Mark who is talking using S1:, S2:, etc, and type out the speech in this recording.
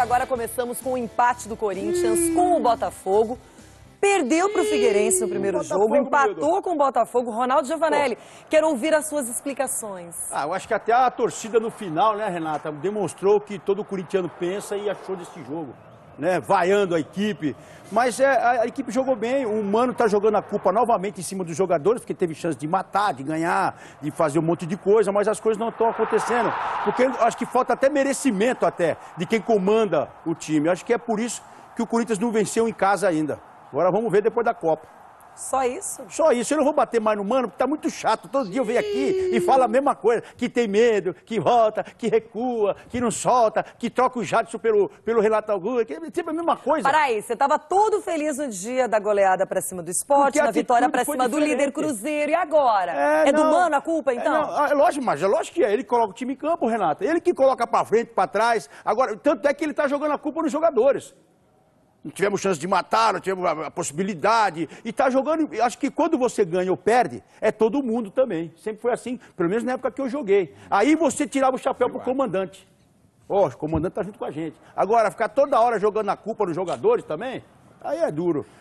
S1: Agora começamos com o empate do Corinthians hum. com o Botafogo. Perdeu para o Figueirense no primeiro jogo, empatou com o Botafogo, Ronaldo Giovanelli. Pô. Quero ouvir as suas explicações.
S2: Ah, eu acho que até a torcida no final, né, Renata, demonstrou que todo corintiano pensa e achou desse jogo né, vaiando a equipe. Mas é, a, a, equipe jogou bem, o Mano está jogando a culpa novamente em cima dos jogadores, porque teve chance de matar, de ganhar, de fazer um monte de coisa, mas as coisas não estão acontecendo. Porque acho que falta até merecimento até de quem comanda o time. Acho que é por isso que o Corinthians não venceu em casa ainda. Agora vamos ver depois da Copa. Só isso? Só isso. Eu não vou bater mais no mano, porque tá muito chato. Todo dia eu venho aqui e falo a mesma coisa. Que tem medo, que volta, que recua, que não solta, que troca o Jadson pelo,
S1: pelo Renato Augusto. Que é sempre a mesma coisa. Para aí, você tava todo feliz no dia da goleada pra cima do esporte, da vitória pra cima diferente. do líder Cruzeiro.
S3: E agora? É, é do mano a
S1: culpa, é, então? É, é
S2: lógico, mas é lógico que é. Ele coloca o time em campo, Renata. Ele que coloca pra frente, pra trás. Agora, tanto é que ele tá jogando a culpa nos jogadores não tivemos chance de matar, não tivemos a, possibilidade. E tá jogando. Acho que quando você ganha ou perde, é todo mundo também. Sempre foi assim, pelo menos na época que eu joguei. Aí você tirava o chapéu pro comandante. Ó, oh, o comandante tá junto com a gente. Agora, ficar toda hora jogando a culpa nos jogadores também, aí é duro.